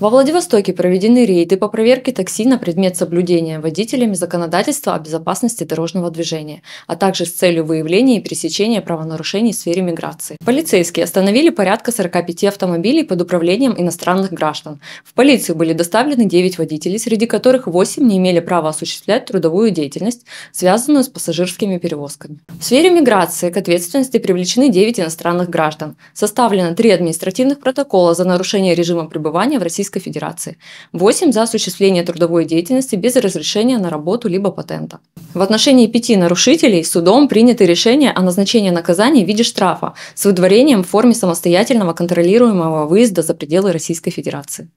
Во Владивостоке проведены рейды по проверке такси на предмет соблюдения водителями законодательства о безопасности дорожного движения, а также с целью выявления и пресечения правонарушений в сфере миграции. Полицейские остановили порядка 45 автомобилей под управлением иностранных граждан. В полицию были доставлены 9 водителей, среди которых 8 не имели права осуществлять трудовую деятельность, связанную с пассажирскими перевозками. В сфере миграции к ответственности привлечены 9 иностранных граждан. Составлено 3 административных протокола за нарушение режима пребывания в Российской Российской Федерации, 8 за осуществление трудовой деятельности без разрешения на работу либо патента. В отношении пяти нарушителей судом принято решение о назначении наказания в виде штрафа с выдворением в форме самостоятельного контролируемого выезда за пределы Российской Федерации.